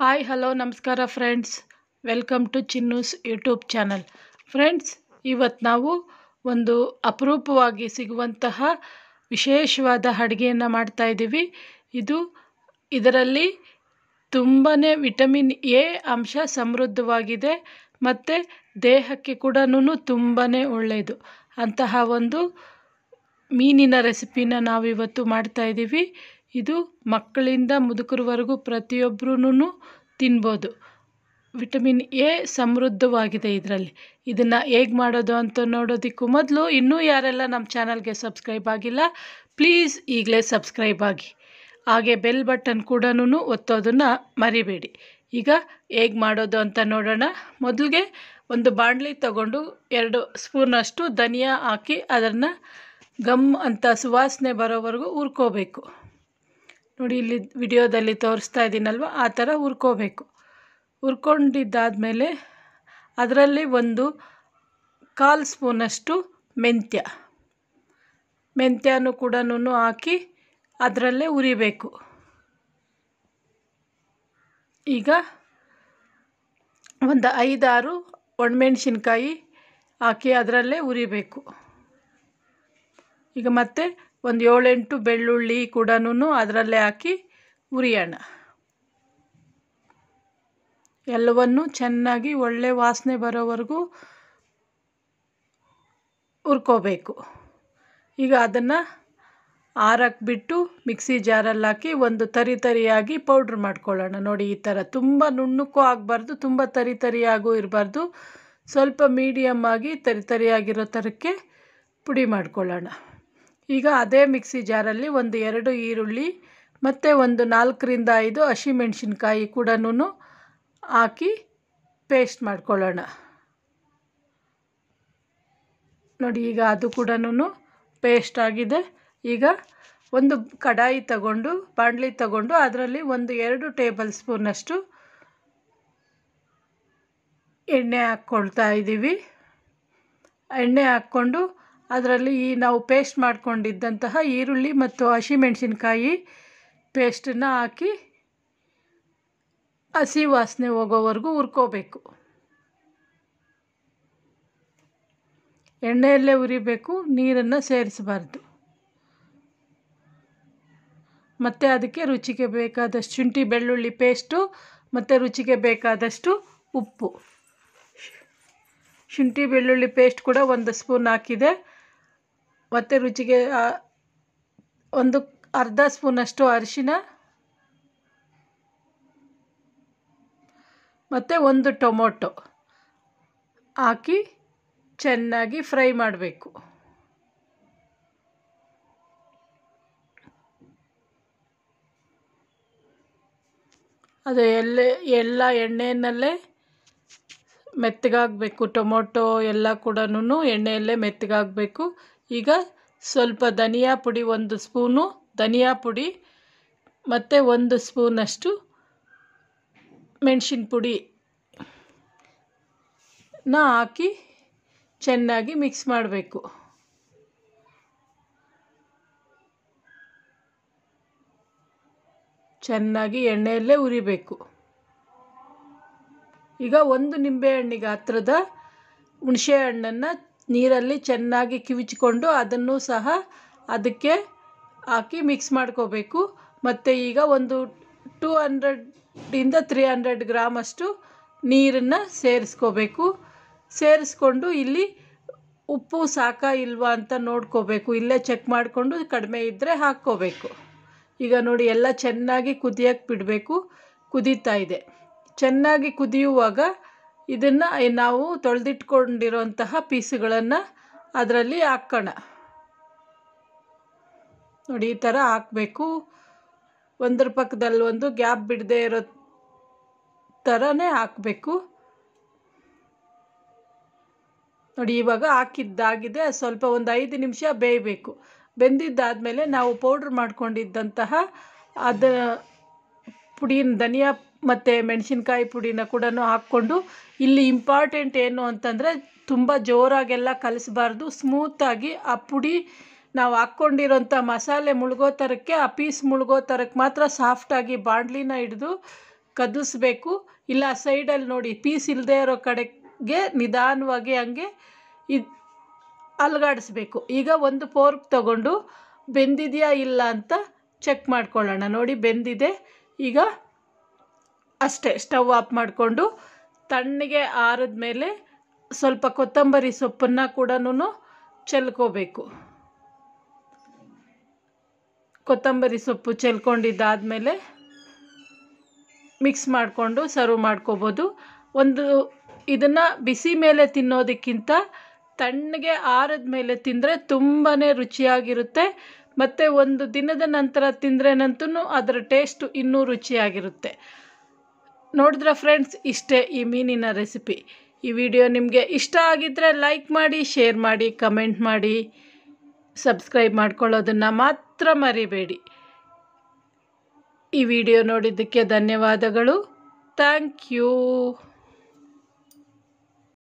hi hello ನಮಸ್ಕಾರ friends welcome to Chinnu's YouTube channel friends ಇವತ್ತು ನಾವು ಒಂದು ಅಪರೂಪವಾಗಿ ಸಿಗುವಂತಹ ವಿಶೇಷವಾದ ಅಡುಗೆಯನ್ನು ಮಾಡ್ತಾಯಿದ್ದೀವಿ ಇದು ಇದರಲ್ಲಿ ತುಂಬಾ ವಿಟಮಿನ್ ಎ ಅಂಶ ಸಮೃದ್ಧವಾಗಿದೆ ಮತ್ತು ದೇಹಕ್ಕೆ ಕೂಡ ತುಂಬಾ ಒಳ್ಳೆಯದು ಅಂತಹ ಒಂದು ಮೀನಿನ ರೆಸಿಪಿನ ನಾವಿವತ್ತು ಮಾಡ್ತಾಯಿದ್ದೀವಿ ಇದು ಮಕ್ಕಳಿಂದ ಮುದುಕರವರೆಗೂ ಪ್ರತಿಯೊಬ್ರೂ ತಿನ್ಬೋದು ವಿಟಮಿನ್ ಎ ಸಮೃದ್ಧವಾಗಿದೆ ಇದರಲ್ಲಿ ಇದನ್ನು ಹೇಗೆ ಮಾಡೋದು ಅಂತ ನೋಡೋದಕ್ಕೂ ಮೊದಲು ಇನ್ನೂ ಯಾರೆಲ್ಲ ನಮ್ಮ ಚಾನಲ್ಗೆ ಸಬ್ಸ್ಕ್ರೈಬ್ ಆಗಿಲ್ಲ ಪ್ಲೀಸ್ ಈಗಲೇ ಸಬ್ಸ್ಕ್ರೈಬ್ ಆಗಿ ಹಾಗೆ ಬೆಲ್ ಬಟನ್ ಕೂಡ ಒತ್ತೋದನ್ನು ಮರಿಬೇಡಿ ಈಗ ಹೇಗೆ ಮಾಡೋದು ಅಂತ ನೋಡೋಣ ಮೊದಲಿಗೆ ಒಂದು ಬಾಣಲಿ ತಗೊಂಡು ಎರಡು ಸ್ಪೂನಷ್ಟು ಧನಿಯಾ ಹಾಕಿ ಅದನ್ನು ಗಮ್ ಅಂತ ಸುವಾಸನೆ ಬರೋವರೆಗೂ ಹುರ್ಕೋಬೇಕು ನೋಡಿ ಇಲ್ಲಿ ವಿಡಿಯೋದಲ್ಲಿ ತೋರಿಸ್ತಾ ಇದ್ದೀನಲ್ವ ಆ ಥರ ಹುರ್ಕೋಬೇಕು ಹುರ್ಕೊಂಡಿದ್ದಾದಮೇಲೆ ಅದರಲ್ಲಿ ಒಂದು ಕಾಲ್ ಸ್ಪೂನಷ್ಟು ಮೆಂತ್ಯ ಮೆಂತ್ಯನೂ ಕೂಡ ಹಾಕಿ ಅದರಲ್ಲೇ ಉರಿಬೇಕು ಈಗ ಒಂದು ಐದಾರು ಒಣಮೆಣ್ಸಿನ್ಕಾಯಿ ಹಾಕಿ ಅದರಲ್ಲೇ ಉರಿಬೇಕು ಈಗ ಮತ್ತೆ ಒಂದು ಏಳೆಂಟು ಬೆಳ್ಳುಳ್ಳಿ ಕೂಡ ಅದರಲ್ಲೇ ಹಾಕಿ ಉರಿಯೋಣ ಎಲ್ಲವನ್ನು ಚೆನ್ನಾಗಿ ಒಳ್ಳೆ ವಾಸನೆ ಬರೋವರೆಗೂ ಹುರ್ಕೋಬೇಕು ಈಗ ಅದನ್ನು ಆರಕ್ಕೆ ಬಿಟ್ಟು ಮಿಕ್ಸಿ ಜಾರಲ್ಲಿ ಹಾಕಿ ಒಂದು ತರಿ ತರಿಯಾಗಿ ಪೌಡ್ರ್ ಮಾಡ್ಕೊಳ್ಳೋಣ ನೋಡಿ ಈ ಥರ ತುಂಬ ನುಣ್ಣಕ್ಕೂ ಆಗಬಾರ್ದು ತುಂಬ ತರಿ ತರಿಯಾಗೂ ಇರಬಾರ್ದು ಸ್ವಲ್ಪ ಮೀಡಿಯಮ್ ಆಗಿ ತರಿ ತರಿಯಾಗಿರೋ ಥರಕ್ಕೆ ಪುಡಿ ಮಾಡ್ಕೊಳ್ಳೋಣ ಈಗ ಅದೇ ಮಿಕ್ಸಿ ಜಾರಲ್ಲಿ ಒಂದು ಎರಡು ಈರುಳ್ಳಿ ಮತ್ತು ಒಂದು ನಾಲ್ಕರಿಂದ ಐದು ಹಸಿಮೆಣ್ಸಿನ್ಕಾಯಿ ಕೂಡ ಹಾಕಿ ಪೇಸ್ಟ್ ಮಾಡ್ಕೊಳ್ಳೋಣ ನೋಡಿ ಈಗ ಅದು ಕೂಡ ಪೇಸ್ಟ್ ಆಗಿದೆ ಈಗ ಒಂದು ಕಡಾಯಿ ತಗೊಂಡು ಬಾಣಲಿ ತಗೊಂಡು ಅದರಲ್ಲಿ ಒಂದು ಎರಡು ಟೇಬಲ್ ಸ್ಪೂನಷ್ಟು ಎಣ್ಣೆ ಹಾಕ್ಕೊಳ್ತಾ ಇದ್ದೀವಿ ಎಣ್ಣೆ ಹಾಕ್ಕೊಂಡು ಅದರಲ್ಲಿ ಈ ನಾವು ಪೇಸ್ಟ್ ಮಾಡಿಕೊಂಡಿದ್ದಂತಹ ಈರುಳ್ಳಿ ಮತ್ತು ಹಸಿಮೆಣಸಿನ್ಕಾಯಿ ಪೇಸ್ಟನ್ನು ಹಾಕಿ ಹಸಿ ವಾಸನೆ ಹೋಗೋವರೆಗೂ ಹುರ್ಕೋಬೇಕು ಎಣ್ಣೆಯಲ್ಲೇ ಉರಿಬೇಕು ನೀರನ್ನು ಸೇರಿಸಬಾರ್ದು ಮತ್ತು ಅದಕ್ಕೆ ರುಚಿಗೆ ಬೇಕಾದಷ್ಟು ಶುಂಠಿ ಬೆಳ್ಳುಳ್ಳಿ ಪೇಸ್ಟು ಮತ್ತು ರುಚಿಗೆ ಬೇಕಾದಷ್ಟು ಉಪ್ಪು ಶುಂಠಿ ಬೆಳ್ಳುಳ್ಳಿ ಪೇಸ್ಟ್ ಕೂಡ ಒಂದು ಸ್ಪೂನ್ ಹಾಕಿದೆ ಮತ್ತು ರುಚಿಗೆ ಒಂದು ಅರ್ಧ ಸ್ಪೂನಷ್ಟು ಅರಿಶಿನ ಮತ್ತು ಒಂದು ಟೊಮೊಟೊ ಹಾಕಿ ಚೆನ್ನಾಗಿ ಫ್ರೈ ಮಾಡಬೇಕು ಅದು ಎಲ್ಲ ಎಲ್ಲ ಎಣ್ಣೆಯಲ್ಲೇ ಮೆತ್ತಗಾಗಬೇಕು ಟೊಮೊಟೊ ಎಲ್ಲ ಕೂಡ ಎಣ್ಣೆಯಲ್ಲೇ ಮೆತ್ತಗಾಗಬೇಕು ಈಗ ಸ್ವಲ್ಪ ಧನಿಯಾ ಪುಡಿ ಒಂದು ಸ್ಪೂನು ಧನಿಯಾ ಪುಡಿ ಮತ್ತು ಒಂದು ಸ್ಪೂನಷ್ಟು ಮೆಣಸಿನ ಪುಡಿ ಹಾಕಿ ಚೆನ್ನಾಗಿ ಮಿಕ್ಸ್ ಮಾಡಬೇಕು ಚೆನ್ನಾಗಿ ಎಣ್ಣೆಯಲ್ಲೇ ಉರಿಬೇಕು ಈಗ ಒಂದು ನಿಂಬೆಹಣ್ಣಿಗೆ ಹತ್ರದ ಹುಣಸೆ ಹಣ್ಣನ್ನು ನೀರಲ್ಲಿ ಚೆನ್ನಾಗಿ ಕಿವುಚಿಕೊಂಡು ಅದನ್ನು ಸಹ ಅದಕ್ಕೆ ಹಾಕಿ ಮಿಕ್ಸ್ ಮಾಡ್ಕೋಬೇಕು ಮತ್ತು ಈಗ ಒಂದು ಟೂ ಹಂಡ್ರೆಡಿಂದ ತ್ರೀ ಹಂಡ್ರೆಡ್ ಗ್ರಾಮಷ್ಟು ನೀರನ್ನು ಸೇರಿಸ್ಕೋಬೇಕು ಸೇರಿಸ್ಕೊಂಡು ಇಲ್ಲಿ ಉಪ್ಪು ಸಾಕಾ ಇಲ್ವಾ ಅಂತ ನೋಡ್ಕೋಬೇಕು ಇಲ್ಲೇ ಚೆಕ್ ಮಾಡಿಕೊಂಡು ಕಡಿಮೆ ಇದ್ದರೆ ಹಾಕ್ಕೋಬೇಕು ಈಗ ನೋಡಿ ಎಲ್ಲ ಚೆನ್ನಾಗಿ ಕುದಿಯೋಕ್ಕೆ ಬಿಡಬೇಕು ಕುದೀತಾ ಇದೆ ಚೆನ್ನಾಗಿ ಕುದಿಯುವಾಗ ಇದನ್ನು ನಾವು ತೊಳೆದಿಟ್ಕೊಂಡಿರೋಂತಹ ಪೀಸುಗಳನ್ನು ಅದರಲ್ಲಿ ಹಾಕೋಣ ನೋಡಿ ಈ ಥರ ಹಾಕಬೇಕು ಒಂದ್ರ ಪಕ್ಕದಲ್ಲಿ ಒಂದು ಗ್ಯಾಪ್ ಬಿಡದೆ ಇರೋ ಥರನೇ ಹಾಕಬೇಕು ನೋಡಿ ಇವಾಗ ಹಾಕಿದ್ದಾಗಿದೆ ಸ್ವಲ್ಪ ಒಂದು ಐದು ನಿಮಿಷ ಬೇಯಬೇಕು ಬೆಂದಿದ್ದಾದಮೇಲೆ ನಾವು ಪೌಡ್ರ್ ಮಾಡ್ಕೊಂಡಿದ್ದಂತಹ ಅದು ಪುಡಿನ ಧನಿಯಾ ಮತ್ತು ಮೆಣಸಿನ್ಕಾಯಿ ಪುಡಿನ ಕೂಡ ಹಾಕ್ಕೊಂಡು ಇಲ್ಲಿ ಇಂಪಾರ್ಟೆಂಟ್ ಏನು ಅಂತಂದರೆ ತುಂಬ ಜೋರಾಗೆಲ್ಲ ಕಲಿಸ್ಬಾರ್ದು ಸ್ಮೂತಾಗಿ ಆ ಪುಡಿ ನಾವು ಹಾಕ್ಕೊಂಡಿರೋಂಥ ಮಸಾಲೆ ಮುಳುಗೋ ಥರಕ್ಕೆ ಆ ಪೀಸ್ ಮುಳುಗೋ ಥರಕ್ಕೆ ಮಾತ್ರ ಸಾಫ್ಟಾಗಿ ಬಾಂಡ್ಲಿನ ಹಿಡಿದು ಕದಿಸ್ಬೇಕು ಇಲ್ಲ ಸೈಡಲ್ಲಿ ನೋಡಿ ಪೀಸ್ ಇಲ್ಲದೆ ಇರೋ ಕಡೆಗೆ ನಿಧಾನವಾಗಿ ಹಂಗೆ ಇದು ಅಲ್ಗಾಡಿಸ್ಬೇಕು ಈಗ ಒಂದು ಫೋರ್ಕ್ ತಗೊಂಡು ಬೆಂದಿದೆಯಾ ಇಲ್ಲ ಅಂತ ಚೆಕ್ ಮಾಡ್ಕೊಳ್ಳೋಣ ನೋಡಿ ಬೆಂದಿದೆ ಈಗ ಅಷ್ಟೇ ಸ್ಟವ್ ಆಫ್ ಮಾಡಿಕೊಂಡು ತಣ್ಣಗೆ ಆರಿದ ಮೇಲೆ ಸ್ವಲ್ಪ ಕೊತ್ತಂಬರಿ ಸೊಪ್ಪನ್ನು ಕೂಡ ಚೆಲ್ಕೋಬೇಕು ಕೊತ್ತಂಬರಿ ಸೊಪ್ಪು ಚೆಲ್ಕೊಂಡಿದ್ದಾದಮೇಲೆ ಮಿಕ್ಸ್ ಮಾಡಿಕೊಂಡು ಸರ್ವ್ ಮಾಡ್ಕೋಬೋದು ಒಂದು ಇದನ್ನು ಬಿಸಿ ಮೇಲೆ ತಿನ್ನೋದಕ್ಕಿಂತ ತಣ್ಣಗೆ ಆರದ ಮೇಲೆ ತಿಂದರೆ ತುಂಬಾ ರುಚಿಯಾಗಿರುತ್ತೆ ಮತ್ತು ಒಂದು ದಿನದ ನಂತರ ತಿಂದ್ರೆನಂತೂ ಅದರ ಟೇಸ್ಟು ಇನ್ನೂ ರುಚಿಯಾಗಿರುತ್ತೆ ನೋಡಿದ್ರೆ ಫ್ರೆಂಡ್ಸ್ ಇಷ್ಟೇ ಈ ಮೀನಿನ ರೆಸಿಪಿ ಈ ವಿಡಿಯೋ ನಿಮಗೆ ಇಷ್ಟ ಆಗಿದ್ದರೆ ಲೈಕ್ ಮಾಡಿ ಶೇರ್ ಮಾಡಿ ಕಮೆಂಟ್ ಮಾಡಿ ಸಬ್ಸ್ಕ್ರೈಬ್ ಮಾಡ್ಕೊಳ್ಳೋದನ್ನು ಮಾತ್ರ ಮರಿಬೇಡಿ ಈ ವಿಡಿಯೋ ನೋಡಿದ್ದಕ್ಕೆ ಧನ್ಯವಾದಗಳು ಥ್ಯಾಂಕ್ ಯು